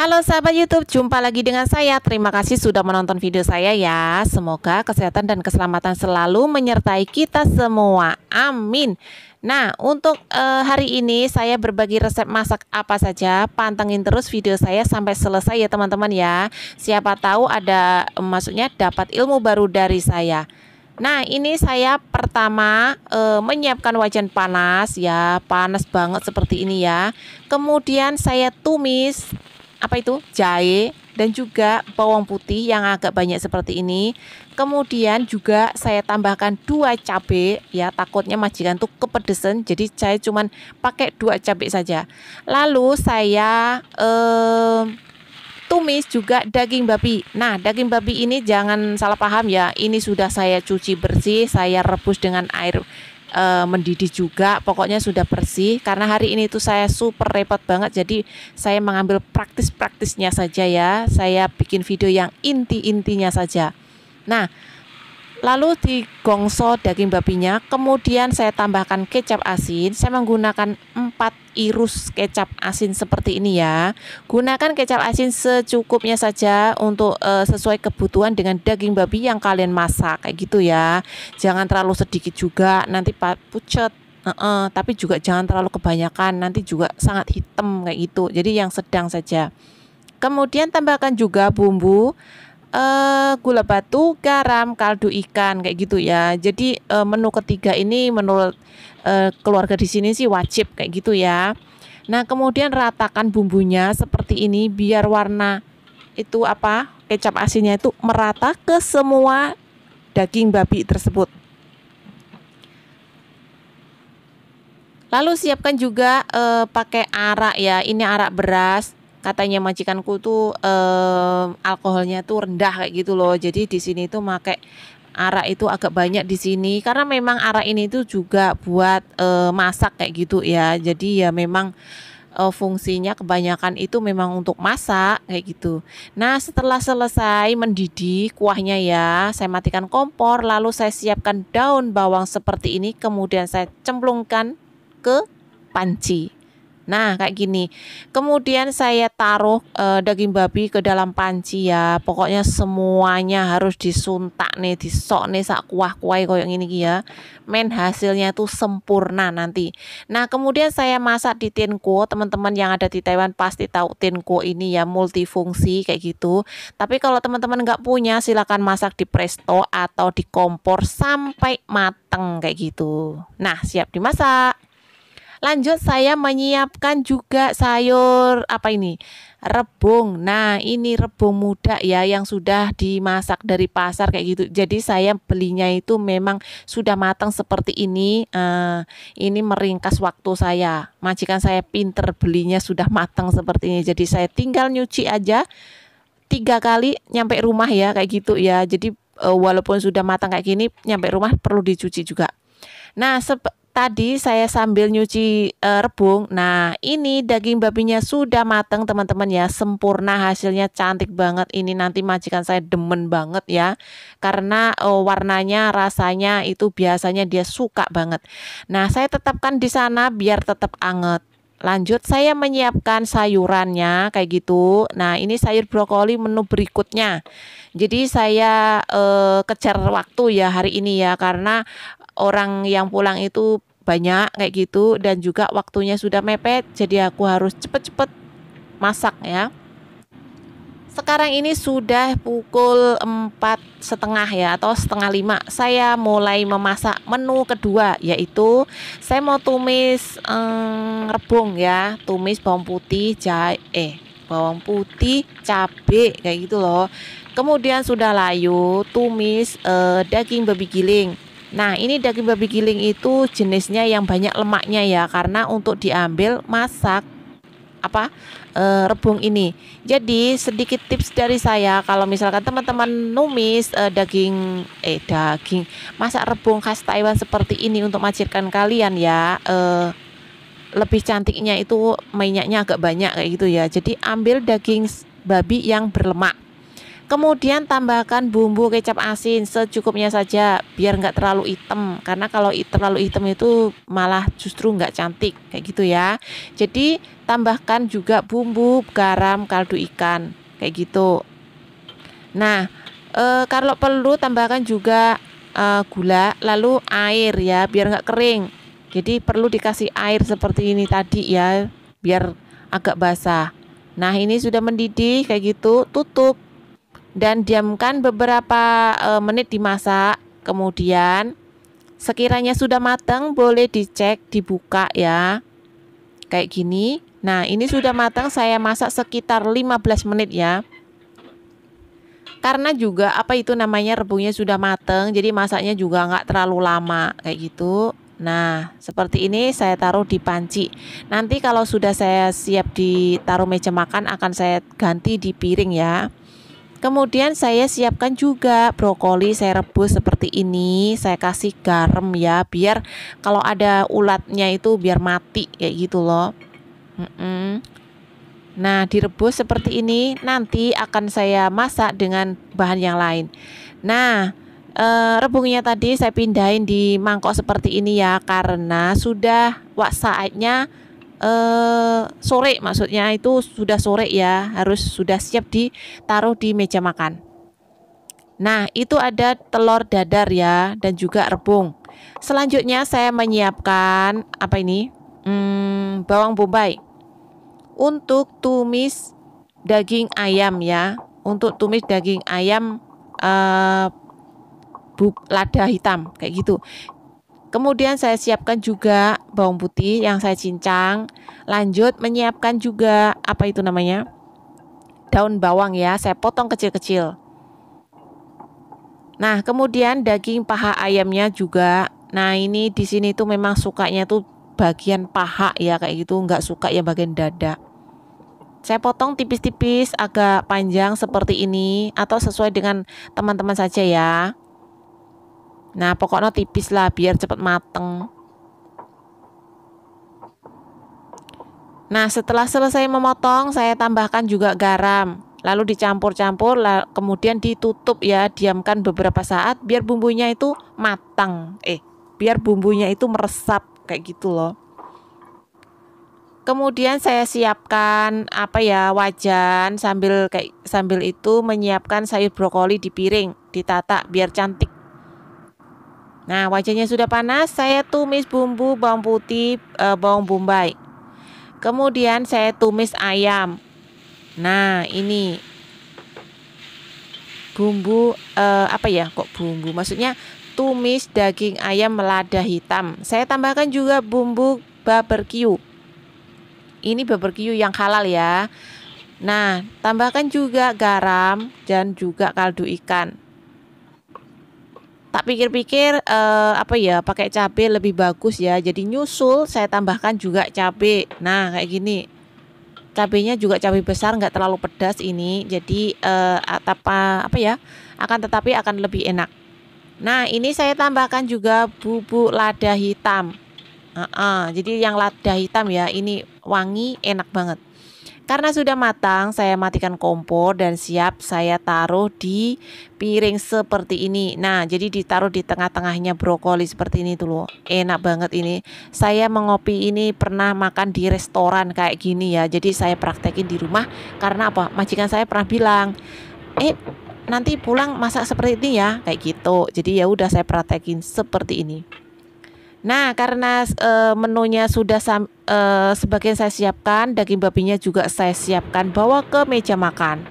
Halo sahabat YouTube, jumpa lagi dengan saya. Terima kasih sudah menonton video saya ya. Semoga kesehatan dan keselamatan selalu menyertai kita semua. Amin. Nah, untuk eh, hari ini saya berbagi resep masak apa saja. Pantengin terus video saya sampai selesai ya teman-teman ya. Siapa tahu ada eh, maksudnya dapat ilmu baru dari saya. Nah ini saya pertama e, menyiapkan wajan panas ya panas banget seperti ini ya Kemudian saya tumis apa itu jahe dan juga bawang putih yang agak banyak seperti ini. Kemudian juga saya tambahkan dua cabe ya takutnya majikan tuh kepedesan jadi saya cuman pakai dua cabe saja. Lalu saya eh, tumis juga daging babi. Nah, daging babi ini jangan salah paham ya. Ini sudah saya cuci bersih, saya rebus dengan air e, mendidih juga pokoknya sudah bersih karena hari ini itu saya super repot banget jadi saya mengambil praktis-praktisnya saja ya saya bikin video yang inti-intinya saja nah Lalu digongso daging babinya, kemudian saya tambahkan kecap asin. Saya menggunakan 4 irus kecap asin seperti ini ya. Gunakan kecap asin secukupnya saja untuk e, sesuai kebutuhan dengan daging babi yang kalian masak kayak gitu ya. Jangan terlalu sedikit juga, nanti pucet. Uh -uh, tapi juga jangan terlalu kebanyakan, nanti juga sangat hitam kayak gitu. Jadi yang sedang saja. Kemudian tambahkan juga bumbu uh, gula batu, garam, kaldu ikan kayak gitu ya. Jadi uh, menu ketiga ini menurut uh, keluarga di sini sih wajib kayak gitu ya. Nah, kemudian ratakan bumbunya seperti ini biar warna itu apa? kecap asinnya itu merata ke semua daging babi tersebut. Lalu siapkan juga e, pakai arak ya. Ini arak beras katanya majikanku tuh um, alkoholnya tuh rendah kayak gitu loh. Jadi di sini tuh make arak itu agak banyak di sini karena memang arak ini tuh juga buat um, masak kayak gitu ya. Jadi ya memang um, fungsinya kebanyakan itu memang untuk masak kayak gitu. Nah, setelah selesai mendidih kuahnya ya, saya matikan kompor lalu saya siapkan daun bawang seperti ini kemudian saya cemplungkan ke panci. Nah, kayak gini. Kemudian saya taruh e, daging babi ke dalam panci ya. Pokoknya semuanya harus disuntak nih, disok nih sak kuah-kuah kayak ini ya. Men hasilnya tuh sempurna nanti. Nah, kemudian saya masak di tinku. Teman-teman yang ada di Taiwan pasti tahu tinku ini ya multifungsi kayak gitu. Tapi kalau teman-teman nggak punya, silakan masak di presto atau di kompor sampai mateng kayak gitu. Nah, siap dimasak. Lanjut saya menyiapkan juga sayur apa ini? Rebung. Nah, ini rebung muda ya yang sudah dimasak dari pasar kayak gitu. Jadi saya belinya itu memang sudah matang seperti ini. Uh, ini meringkas waktu saya. Majikan saya pinter belinya sudah matang seperti ini. Jadi saya tinggal nyuci aja tiga kali nyampe rumah ya kayak gitu ya. Jadi uh, walaupun sudah matang kayak gini nyampe rumah perlu dicuci juga. Nah, tadi saya sambil nyuci uh, rebung. Nah, ini daging babinya sudah matang, teman-teman ya. Sempurna hasilnya cantik banget. Ini nanti majikan saya demen banget ya. Karena uh, warnanya, rasanya itu biasanya dia suka banget. Nah, saya tetapkan di sana biar tetap anget. Lanjut saya menyiapkan sayurannya kayak gitu. Nah, ini sayur brokoli menu berikutnya. Jadi saya eh, kejar waktu ya hari ini ya karena orang yang pulang itu banyak kayak gitu dan juga waktunya sudah mepet jadi aku harus cepet-cepet masak ya sekarang ini sudah pukul empat setengah ya atau setengah lima saya mulai memasak menu kedua yaitu saya mau tumis hmm, rebung ya tumis bawang putih jahe eh bawang putih cabe kayak gitu loh kemudian sudah layu tumis eh, daging babi giling Nah, ini daging babi giling itu jenisnya yang banyak lemaknya ya, karena untuk diambil masak apa e, rebung ini. Jadi sedikit tips dari saya kalau misalkan teman-teman numis e, daging eh daging masak rebung khas Taiwan seperti ini untuk majikan kalian ya. E, lebih cantiknya itu minyaknya agak banyak kayak gitu ya. Jadi ambil daging babi yang berlemak Kemudian tambahkan bumbu kecap asin secukupnya saja biar nggak terlalu hitam karena kalau terlalu hitam itu malah justru nggak cantik kayak gitu ya. Jadi tambahkan juga bumbu garam kaldu ikan kayak gitu. Nah e, kalau perlu tambahkan juga e, gula lalu air ya biar nggak kering. Jadi perlu dikasih air seperti ini tadi ya biar agak basah. Nah ini sudah mendidih kayak gitu tutup dan diamkan beberapa e, menit dimasak. Kemudian sekiranya sudah matang boleh dicek dibuka ya. Kayak gini. Nah, ini sudah matang saya masak sekitar 15 menit ya. Karena juga apa itu namanya rebungnya sudah matang, jadi masaknya juga nggak terlalu lama kayak gitu. Nah, seperti ini saya taruh di panci. Nanti kalau sudah saya siap ditaruh meja makan akan saya ganti di piring ya. Kemudian saya siapkan juga brokoli saya rebus seperti ini. Saya kasih garam ya biar kalau ada ulatnya itu biar mati kayak gitu loh. Nah, direbus seperti ini nanti akan saya masak dengan bahan yang lain. Nah, e, rebungnya tadi saya pindahin di mangkok seperti ini ya karena sudah saatnya uh, sore maksudnya itu sudah sore ya harus sudah siap ditaruh di meja makan. Nah itu ada telur dadar ya dan juga rebung. Selanjutnya saya menyiapkan apa ini? Hmm, bawang bombay untuk tumis daging ayam ya. Untuk tumis daging ayam uh, lada hitam kayak gitu. Kemudian saya siapkan juga bawang putih yang saya cincang. Lanjut menyiapkan juga apa itu namanya? daun bawang ya, saya potong kecil-kecil. Nah, kemudian daging paha ayamnya juga. Nah, ini di sini tuh memang sukanya tuh bagian paha ya kayak gitu, nggak suka ya bagian dada. Saya potong tipis-tipis agak panjang seperti ini atau sesuai dengan teman-teman saja ya. Nah, pokoknya tipis lah biar cepat mateng. Nah, setelah selesai memotong, saya tambahkan juga garam. Lalu dicampur-campur, kemudian ditutup ya, diamkan beberapa saat biar bumbunya itu matang. Eh, biar bumbunya itu meresap kayak gitu loh. Kemudian saya siapkan apa ya wajan sambil kayak sambil itu menyiapkan sayur brokoli di piring, ditata biar cantik Nah, wajannya sudah panas, saya tumis bumbu bawang putih, e, bawang bombay. Kemudian saya tumis ayam. Nah, ini bumbu e, apa ya? Kok bumbu? Maksudnya tumis daging ayam melada hitam. Saya tambahkan juga bumbu barbecue. Ini barbecue yang halal ya. Nah, tambahkan juga garam dan juga kaldu ikan tak pikir-pikir uh, apa ya pakai cabe lebih bagus ya jadi nyusul saya tambahkan juga cabe. nah kayak gini cabenya juga cabe besar nggak terlalu pedas ini jadi uh, eh, apa apa ya akan tetapi akan lebih enak nah ini saya tambahkan juga bubuk lada hitam uh -uh, jadi yang lada hitam ya ini wangi enak banget karena sudah matang, saya matikan kompor dan siap saya taruh di piring seperti ini. Nah, jadi ditaruh di tengah-tengahnya brokoli seperti ini tuh loh. Enak banget ini. Saya mengopi ini pernah makan di restoran kayak gini ya. Jadi saya praktekin di rumah karena apa? Majikan saya pernah bilang, "Eh, nanti pulang masak seperti ini ya." Kayak gitu. Jadi ya udah saya praktekin seperti ini. Nah, karena e, menunya sudah sam, e, sebagian saya siapkan, daging babinya juga saya siapkan bawa ke meja makan.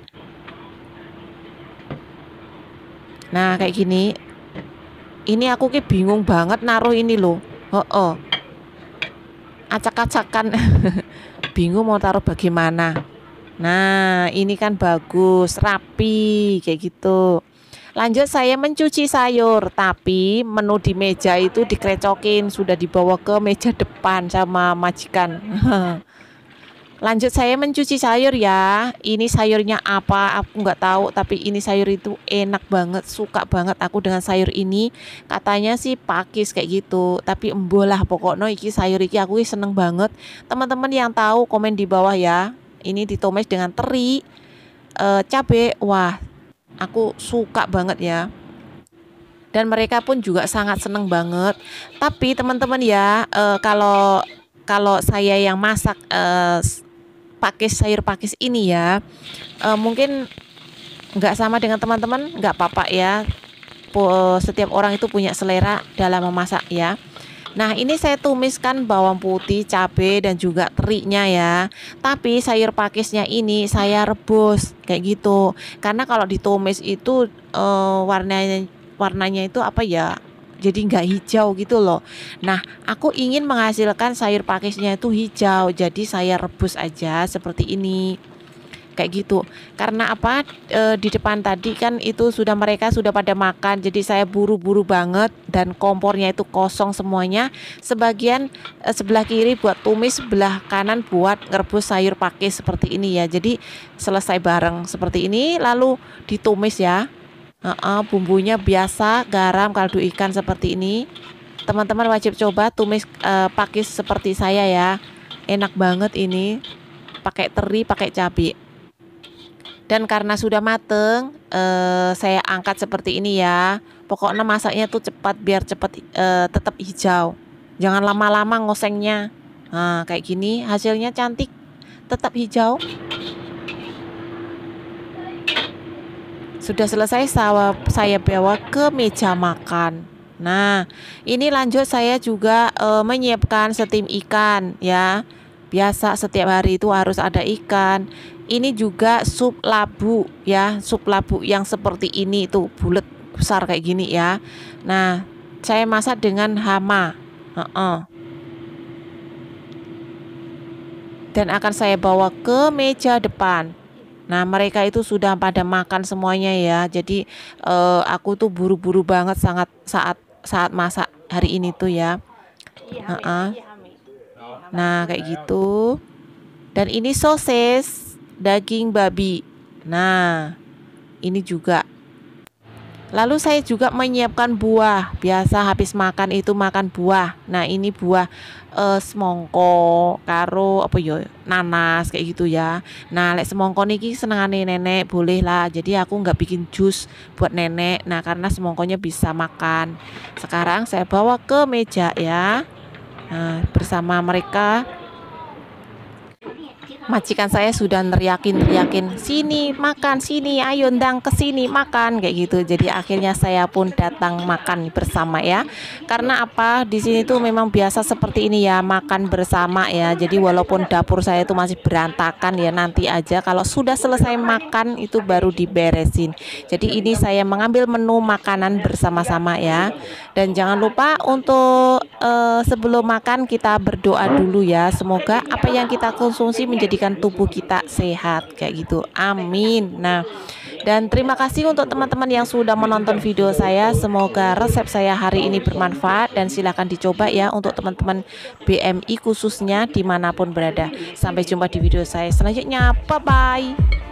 Nah, kayak gini. Ini aku kayak bingung banget naruh ini loh. Oh, oh. Acak-acakan. bingung mau taruh bagaimana. Nah, ini kan bagus, rapi kayak gitu. Lanjut saya mencuci sayur, tapi menu di meja itu dikrecokin, sudah dibawa ke meja depan sama majikan. Lanjut saya mencuci sayur ya. Ini sayurnya apa? Aku nggak tahu, tapi ini sayur itu enak banget, suka banget aku dengan sayur ini. Katanya sih pakis kayak gitu, tapi embolah pokoknya iki sayur iki aku seneng banget. Teman-teman yang tahu komen di bawah ya. Ini ditumis dengan teri, Uh, cabe, wah Aku suka banget ya. Dan mereka pun juga sangat seneng banget. Tapi teman-teman ya, uh, kalau kalau saya yang masak uh, pakis sayur pakis ini ya, uh, mungkin nggak sama dengan teman-teman, nggak apa-apa ya. Setiap orang itu punya selera dalam memasak ya. Nah, ini saya tumiskan bawang putih, cabe dan juga teriknya ya. Tapi sayur pakisnya ini saya rebus kayak gitu. Karena kalau ditumis itu e, warnanya warnanya itu apa ya? Jadi nggak hijau gitu loh. Nah, aku ingin menghasilkan sayur pakisnya itu hijau. Jadi saya rebus aja seperti ini kayak gitu karena apa e, di depan tadi kan itu sudah mereka sudah pada makan jadi saya buru-buru banget dan kompornya itu kosong semuanya sebagian e, sebelah kiri buat tumis sebelah kanan buat ngerebus sayur pakai seperti ini ya jadi selesai bareng seperti ini lalu ditumis ya e -e, bumbunya biasa garam kaldu ikan seperti ini teman-teman wajib coba tumis e, pakai seperti saya ya enak banget ini pakai teri pakai cabai dan karena sudah mateng, eh, saya angkat seperti ini ya. Pokoknya masaknya tuh cepat biar cepat eh, tetap hijau. Jangan lama-lama ngosengnya. Nah, kayak gini hasilnya cantik, tetap hijau. Sudah selesai saya, saya bawa ke meja makan. Nah, ini lanjut saya juga eh, menyiapkan steam ikan ya biasa setiap hari itu harus ada ikan ini juga sup labu ya sup labu yang seperti ini itu bulat besar kayak gini ya nah saya masak dengan hama uh -uh. dan akan saya bawa ke meja depan Nah, mereka itu sudah pada makan semuanya ya. Jadi eh, aku tuh buru-buru banget sangat saat saat masak hari ini tuh ya. uh -uh. Nah, kayak gitu. Dan ini sosis daging babi. Nah, ini juga. Lalu saya juga menyiapkan buah. Biasa habis makan itu makan buah. Nah, ini buah e, semongko karo apa yo ya, nanas kayak gitu ya. Nah, lek semongko niki aneh nenek boleh lah. Jadi aku nggak bikin jus buat nenek. Nah, karena semongkonya bisa makan. Sekarang saya bawa ke meja ya. Nah, bersama mereka majikan saya sudah neriakin teriakin sini makan sini ayo ndang ke sini makan kayak gitu jadi akhirnya saya pun datang makan bersama ya karena apa di sini tuh memang biasa seperti ini ya makan bersama ya jadi walaupun dapur saya itu masih berantakan ya nanti aja kalau sudah selesai makan itu baru diberesin jadi ini saya mengambil menu makanan bersama-sama ya dan jangan lupa untuk eh, sebelum makan kita berdoa dulu ya semoga apa yang kita konsumsi menjadi menjadikan tubuh kita sehat kayak gitu. Amin. Nah, dan terima kasih untuk teman-teman yang sudah menonton video saya. Semoga resep saya hari ini bermanfaat dan silahkan dicoba ya untuk teman-teman BMI khususnya dimanapun berada. Sampai jumpa di video saya selanjutnya. Bye-bye.